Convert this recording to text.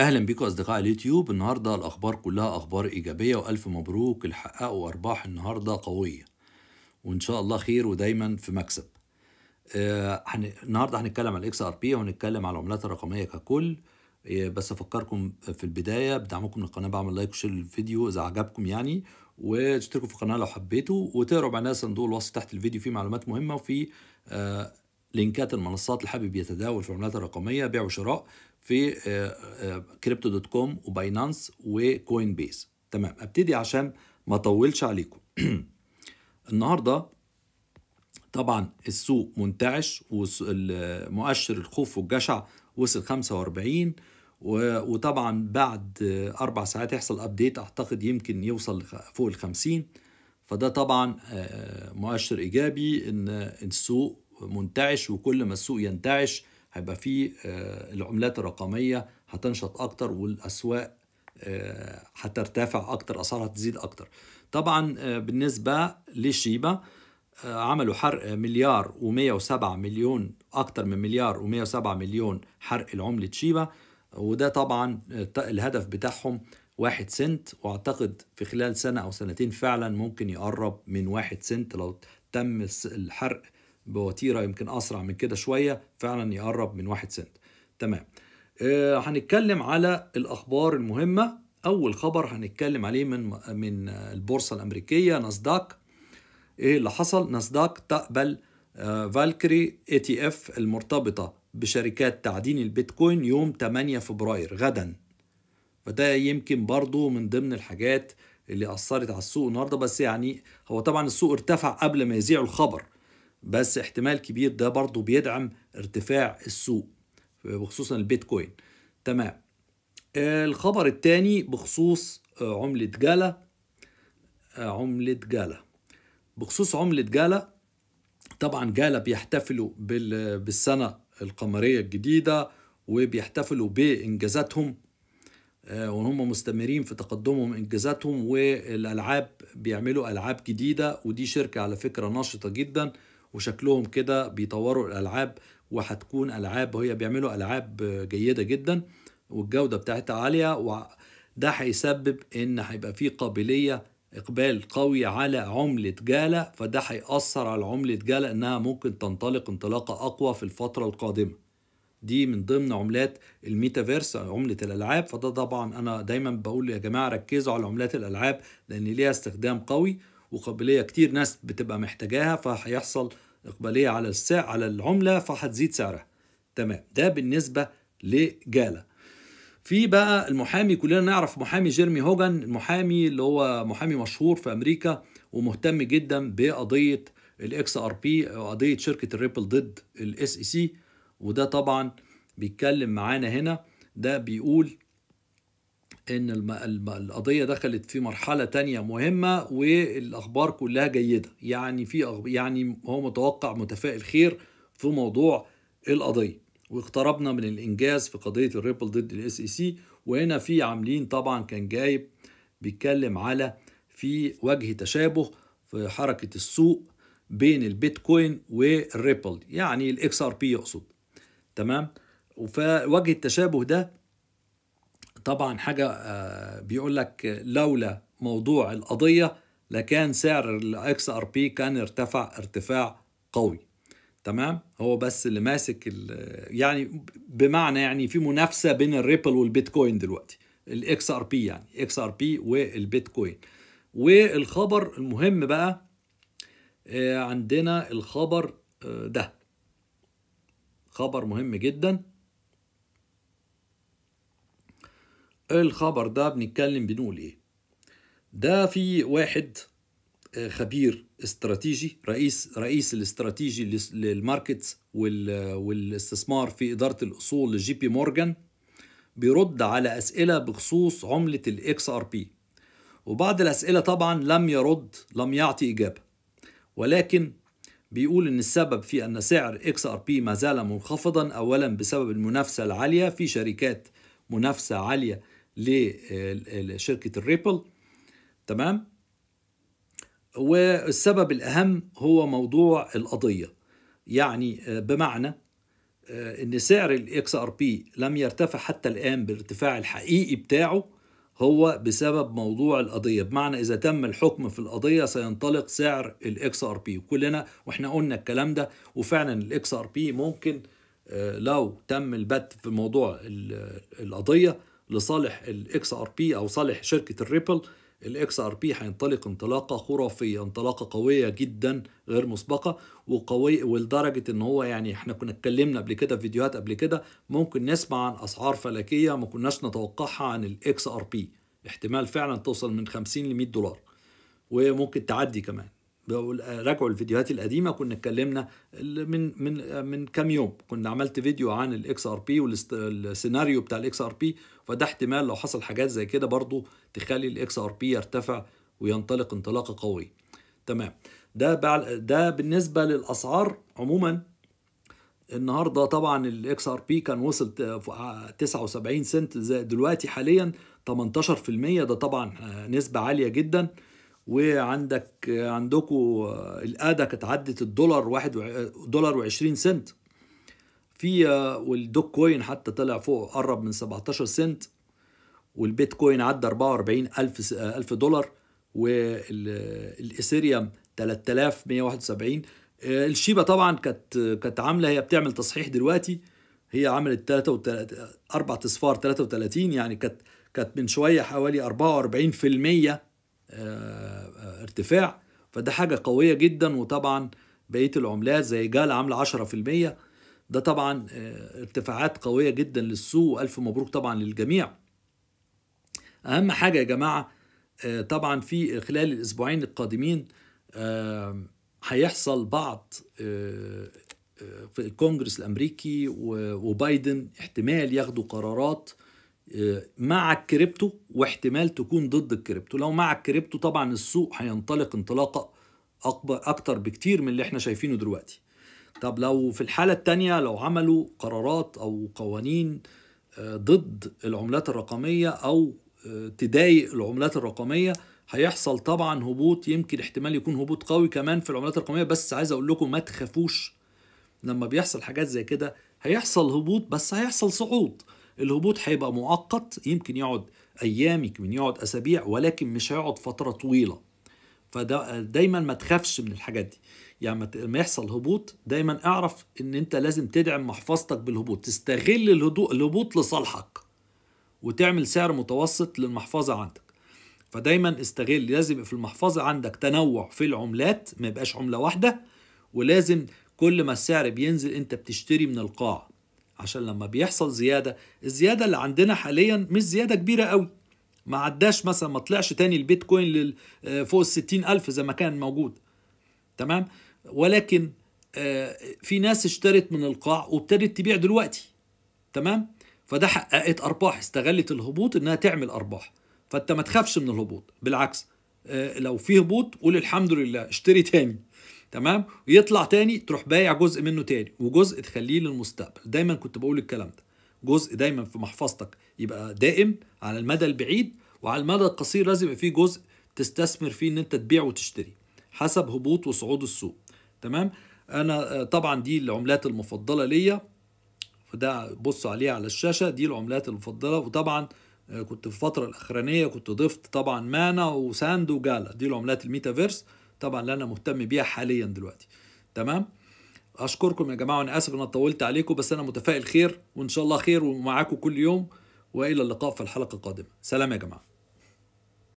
اهلا بيكم اصدقائي اليوتيوب النهارده الاخبار كلها اخبار ايجابيه والف مبروك اللي حققوا ارباح النهارده قويه وان شاء الله خير ودايما في مكسب آه النهارده هنتكلم على الاكس ار بي وهنتكلم على العملات الرقميه ككل آه بس افكركم في البدايه بدعمكم للقناه بعمل لايك وشير للفيديو اذا عجبكم يعني وتشتركوا في القناه لو حبيتوا وتقروا معنا صندوق الوصف تحت الفيديو فيه معلومات مهمه وفي آه لينكات المنصات اللي حابب يتداول في العملات الرقميه بيع وشراء في كريبتو دوت كوم وباينانس وكوين بيس تمام ابتدي عشان ما اطولش عليكم النهارده طبعا السوق منتعش ومؤشر الخوف والجشع وصل 45 وطبعا بعد اربع ساعات يحصل ابديت اعتقد يمكن يوصل فوق ال 50 فده طبعا آه، مؤشر ايجابي ان السوق منتعش وكل ما السوق ينتعش هيبقى في آه، العملات الرقميه هتنشط اكتر والاسواق آه، هترتفع اكتر اسعارها تزيد اكتر طبعا آه، بالنسبه لشيبا عملوا حرق مليار و107 مليون اكتر من مليار و107 مليون حرق لعمله شيبا وده طبعا الهدف بتاعهم واحد سنت واعتقد في خلال سنة او سنتين فعلا ممكن يقرب من واحد سنت لو تم الحرق بوتيره يمكن اسرع من كده شويه فعلا يقرب من 1 سنت تمام آه، هنتكلم على الاخبار المهمه اول خبر هنتكلم عليه من من البورصه الامريكيه ناسداك ايه اللي حصل ناسداك تقبل آه، فالكري اي تي اف المرتبطه بشركات تعدين البيتكوين يوم 8 فبراير غدا فده يمكن برضو من ضمن الحاجات اللي اثرت على السوق النهارده بس يعني هو طبعا السوق ارتفع قبل ما يذيعوا الخبر بس احتمال كبير ده برضو بيدعم ارتفاع السوق بخصوصا البيتكوين تمام آه، الخبر الثاني آه، آه، بخصوص عملة جالا عملة جالا بخصوص عملة جالا طبعا جالا بيحتفلوا بالسنة القمرية الجديدة وبيحتفلوا بإنجازاتهم وهم مستمرين في تقدمهم إنجازاتهم والألعاب بيعملوا ألعاب جديدة ودي شركة على فكرة ناشطة جدا وشكلهم كده بيطوروا الالعاب وهتكون العاب وهي بيعملوا العاب جيده جدا والجوده بتاعتها عاليه وده هيسبب ان هيبقى في قابليه اقبال قوي على عمله جالا فده هيأثر على عمله جالا انها ممكن تنطلق انطلاقه اقوى في الفتره القادمه دي من ضمن عملات الميتافيرس عملة الألعاب فده طبعا أنا دايما بقول يا جماعة ركزوا على عملات الألعاب لأن ليها استخدام قوي وقابليه كتير ناس بتبقى محتاجاها فهيحصل اقباليه على السعر على العمله فهتزيد سعرها تمام ده بالنسبه لجالا في بقى المحامي كلنا نعرف محامي جيرمي هوجن المحامي اللي هو محامي مشهور في امريكا ومهتم جدا بقضيه الاكس ار بي قضيه شركه الريبل ضد الاس اي سي وده طبعا بيتكلم معانا هنا ده بيقول ان القضيه دخلت في مرحله تانية مهمه والاخبار كلها جيده يعني في يعني هو متوقع متفائل خير في موضوع القضيه واقتربنا من الانجاز في قضيه الريبل ضد الاس اي سي e وهنا في عاملين طبعا كان جايب بيتكلم على في وجه تشابه في حركه السوق بين البيتكوين والريبل يعني الاكس ار بي يقصد تمام فوجه التشابه ده طبعا حاجة آه، بيقول لك لولا موضوع القضية لكان سعر الاكس ار بي كان ارتفع ارتفاع قوي تمام هو بس اللي ماسك يعني بمعنى يعني في منافسة بين الريبل والبيتكوين دلوقتي الاكس ار بي يعني اكس ار بي والبيتكوين والخبر المهم بقى آه، عندنا الخبر آه، ده خبر مهم جدا الخبر ده بنتكلم بنقول ايه ده في واحد آه، خبير استراتيجي رئيس رئيس الاستراتيجي للماركت والاستثمار في اداره الاصول لجي بي مورجان بيرد على اسئله بخصوص عمله الاكس ار بي وبعض الاسئله طبعا لم يرد لم يعطي اجابه ولكن بيقول ان السبب في ان سعر اكس ار بي ما زال منخفضا اولا بسبب المنافسه العاليه في شركات منافسه عاليه لشركه الريبل تمام والسبب الاهم هو موضوع القضيه يعني آه، بمعنى آه، ان سعر الاكس ار بي لم يرتفع حتى الان بالارتفاع الحقيقي بتاعه هو بسبب موضوع القضيه بمعنى اذا تم الحكم في القضيه سينطلق سعر الاكس ار بي وكلنا واحنا قلنا الكلام ده وفعلا الاكس ار بي ممكن آه، لو تم البت في موضوع القضيه لصالح الاكس ار بي او صالح شركه الريبل الاكس ار بي هينطلق انطلاقه خرافيه انطلاقه قويه جدا غير مسبقه وقوي ولدرجه ان هو يعني احنا كنا اتكلمنا قبل كده في فيديوهات قبل كده ممكن نسمع عن اسعار فلكيه ما كناش نتوقعها عن الاكس ار بي احتمال فعلا توصل من 50 ل 100 دولار وممكن تعدي كمان آه، راجعوا الفيديوهات القديمه كنا اتكلمنا من من آه، من كام يوم كنا عملت فيديو عن الاكس ار بي والسيناريو بتاع الاكس ار بي فده احتمال لو حصل حاجات زي كده برضو تخلي الاكس ار بي يرتفع وينطلق انطلاقه قوي تمام ده ده بالنسبه للاسعار عموما النهارده طبعا الاكس ار بي كان وصل 79 سنت زي دلوقتي حاليا 18% ده طبعا آه، نسبه عاليه جدا وعندك عندكم القاده كانت عدت الدولار واحد دولار و20 سنت في والدوك كوين حتى طلع فوق قرب من 17 سنت والبيتكوين عدى 44 ألف, ألف دولار والإثيريوم 3171 الشيبة طبعا كانت كانت عاملة هي بتعمل تصحيح دلوقتي هي عملت 33 أربع أصفار 33 يعني كانت كانت من شوية حوالي 44% آه، آه، ارتفاع فده حاجة قوية جدا وطبعا بقية العملات زي جال عاملة 10% ده طبعا آه، ارتفاعات قوية جدا للسوق وألف مبروك طبعا للجميع أهم حاجة يا جماعة طبعا في خلال الأسبوعين القادمين هيحصل بعض في الكونجرس الأمريكي وبايدن احتمال ياخدوا قرارات مع الكريبتو واحتمال تكون ضد الكريبتو لو مع الكريبتو طبعا السوق هينطلق انطلاقه اكبر اكتر بكتير من اللي احنا شايفينه دلوقتي طب لو في الحاله الثانيه لو عملوا قرارات او قوانين آه، ضد العملات الرقميه او آه، تضايق العملات الرقميه هيحصل طبعا هبوط يمكن احتمال يكون هبوط قوي كمان في العملات الرقميه بس عايز اقول لكم ما تخافوش لما بيحصل حاجات زي كده هيحصل هبوط بس هيحصل صعود الهبوط هيبقى مؤقت يمكن يقعد ايام يمكن يقعد اسابيع ولكن مش هيقعد فتره طويله فدايما ما تخافش من الحاجات دي يعني لما يحصل هبوط دايما اعرف ان انت لازم تدعم محفظتك بالهبوط تستغل الهدوء الهبوط لصالحك وتعمل سعر متوسط للمحفظه عندك فدايما استغل لازم يبقى في المحفظه عندك تنوع في العملات ما يبقاش عمله واحده ولازم كل ما السعر بينزل انت بتشتري من القاع عشان لما بيحصل زيادة الزيادة اللي عندنا حاليا مش زيادة كبيرة قوي ما عداش مثلا ما طلعش تاني البيتكوين آه، فوق الستين ألف زي ما كان موجود تمام ولكن آه، في ناس اشترت من القاع وابتدت تبيع دلوقتي تمام فده حققت أرباح استغلت الهبوط إنها تعمل أرباح فأنت ما تخافش من الهبوط بالعكس آه، لو في هبوط قول الحمد لله اشتري تاني تمام ويطلع تاني تروح بايع جزء منه تاني وجزء تخليه للمستقبل دايما كنت بقول الكلام ده جزء دايما في محفظتك يبقى دائم على المدى البعيد وعلى المدى القصير لازم يبقى فيه جزء تستثمر فيه ان انت تبيع وتشتري حسب هبوط وصعود السوق تمام انا آه، طبعا دي العملات المفضله ليا فده بصوا عليها على الشاشه دي العملات المفضله وطبعا آه، كنت في الفتره الاخرانيه كنت ضفت طبعا مانا وساند وجالا دي العملات الميتافيرس طبعا اللي انا مهتم بيها حاليا دلوقتي تمام اشكركم يا جماعه وانا اسف ان طولت عليكم بس انا متفائل خير وان شاء الله خير ومعاكم كل يوم والى اللقاء في الحلقه القادمه سلام يا جماعه